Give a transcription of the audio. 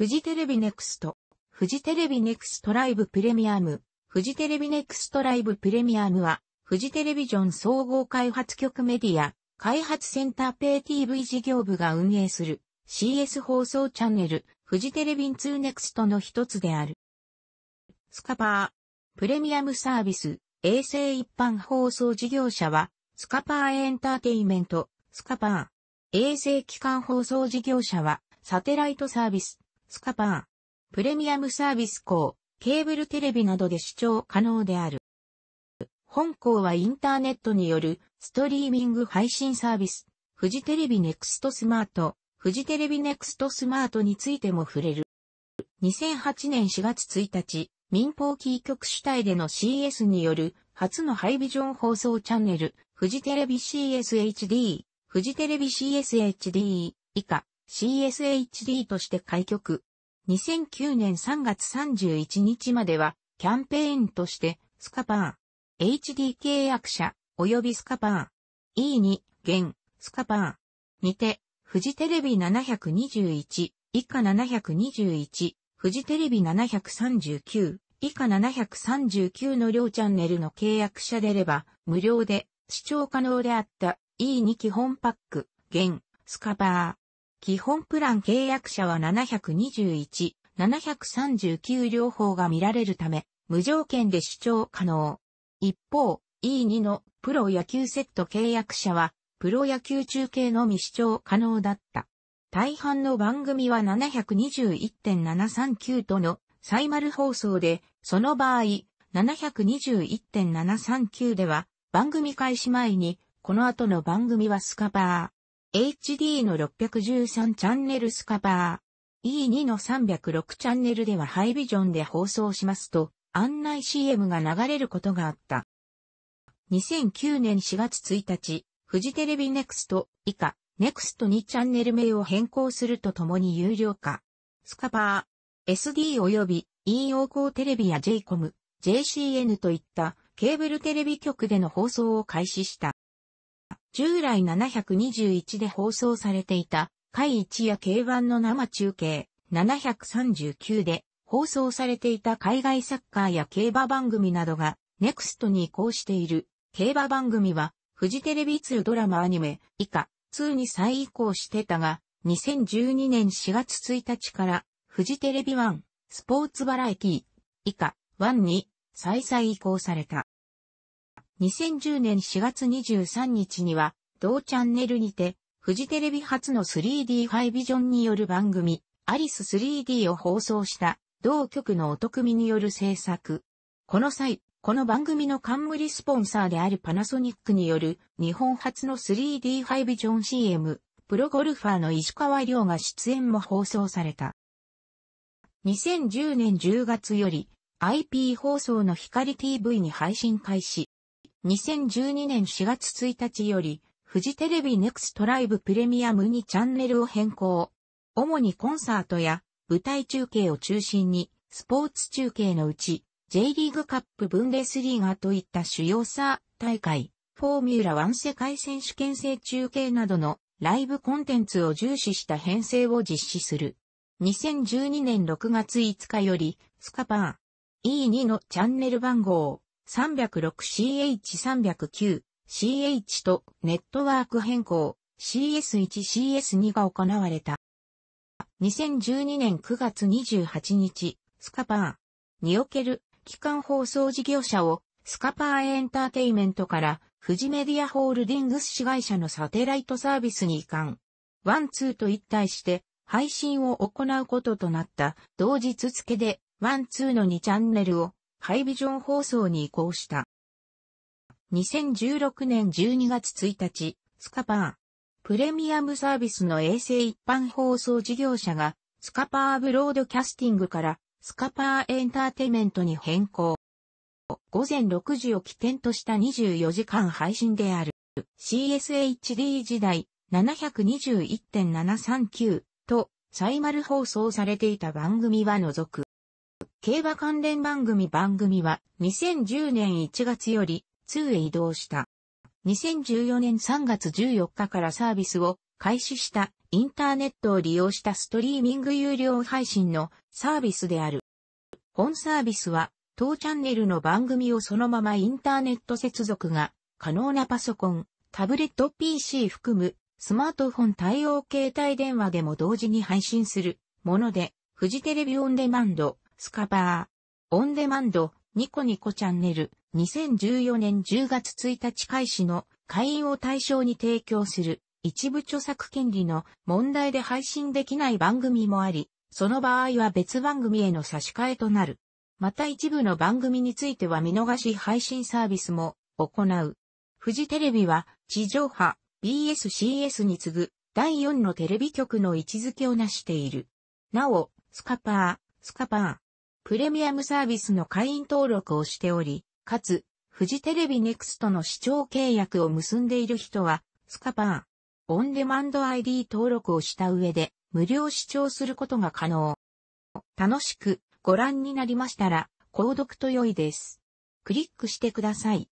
フジテレビネクスト、フジテレビネクストライブプレミアム、フジテレビネクストライブプレミアムは、フジテレビジョン総合開発局メディア、開発センターペイ TV 事業部が運営する CS 放送チャンネル、フジテレビン2ネクストの一つである。スカパー、プレミアムサービス、衛星一般放送事業者は、スカパーエンターテイメント、スカパー。衛星機関放送事業者は、サテライトサービス、スカパー、プレミアムサービス校、ケーブルテレビなどで視聴可能である。本校はインターネットによるストリーミング配信サービス、フジテレビネクストスマート、フジテレビネクストスマートについても触れる。2008年4月1日、民放キー局主体での CS による初のハイビジョン放送チャンネル、フジテレビ CSHD、フジテレビ CSHD 以下 CSHD として開局。2009年3月31日までは、キャンペーンとして、スカパー、HD 契約者、及びスカパー、E2、現、スカパー、にて、フジテレビ721、以下721、フジテレビ739、以下739の両チャンネルの契約者でれば、無料で視聴可能であった E2 基本パック、現、スカパー。基本プラン契約者は721、739両方が見られるため、無条件で主張可能。一方、E2 のプロ野球セット契約者は、プロ野球中継のみ視聴可能だった。大半の番組は721.739とのサイマル放送で、その場合、721.739では、番組開始前に、この後の番組はスカパ HD の613チャンネルスカパー、E2 の306チャンネルではハイビジョンで放送しますと、案内 CM が流れることがあった。2009年4月1日、フジテレビネクスト以下、ネクスト2チャンネル名を変更するとともに有料化。スカパー、SD 及び E o 高テレビや JCOM、JCN といったケーブルテレビ局での放送を開始した。従来721で放送されていた、回1や K1 の生中継、739で放送されていた海外サッカーや競馬番組などが、ネクストに移行している。競馬番組は、フジテレビ2ドラマアニメ、以下、2に再移行してたが、2012年4月1日から、フジテレビ1、スポーツバラエティ、以下、1に、再々移行された。2010年4月23日には、同チャンネルにて、フジテレビ初の 3D ハイビジョンによる番組、アリス 3D を放送した、同局のお得みによる制作。この際、この番組の冠スポンサーであるパナソニックによる、日本初の 3D ハイビジョン CM、プロゴルファーの石川遼が出演も放送された。2010年10月より、IP 放送の光 TV に配信開始。2012年4月1日より、フジテレビネクストライブプレミアムにチャンネルを変更。主にコンサートや舞台中継を中心に、スポーツ中継のうち、J リーグカップブンデスリーガーといった主要サー大会、フォーミュラワン世界選手権制中継などのライブコンテンツを重視した編成を実施する。2012年6月5日より、スカパー E2 のチャンネル番号 306CH309、CH とネットワーク変更 CS1CS2 が行われた。2012年9月28日、スカパーにおける機関放送事業者をスカパーエンターテイメントから富士メディアホールディングス市会社のサテライトサービスに移管。ワンツーと一体して配信を行うこととなった同日付でワンツーの2チャンネルをハイビジョン放送に移行した。2016年12月1日、スカパー。プレミアムサービスの衛星一般放送事業者が、スカパーブロードキャスティングから、スカパーエンターテイメントに変更。午前6時を起点とした24時間配信である。CSHD 時代721.739と、サイマル放送されていた番組は除く。競馬関連番組番組は2010年1月より2へ移動した。2014年3月14日からサービスを開始したインターネットを利用したストリーミング有料配信のサービスである。本サービスは当チャンネルの番組をそのままインターネット接続が可能なパソコン、タブレット PC 含むスマートフォン対応携帯電話でも同時に配信するもので、フジテレビオンデマンド、スカバー、オンデマンド、ニコニコチャンネル、2014年10月1日開始の会員を対象に提供する一部著作権利の問題で配信できない番組もあり、その場合は別番組への差し替えとなる。また一部の番組については見逃し配信サービスも行う。富士テレビは地上波 BSCS に次ぐ第4のテレビ局の位置づけをなしている。なお、スカパー、スカパー、プレミアムサービスの会員登録をしており、かつ、フジテレビネクストの視聴契約を結んでいる人は、スカパー、オンデマンド ID 登録をした上で、無料視聴することが可能。楽しくご覧になりましたら、購読と良いです。クリックしてください。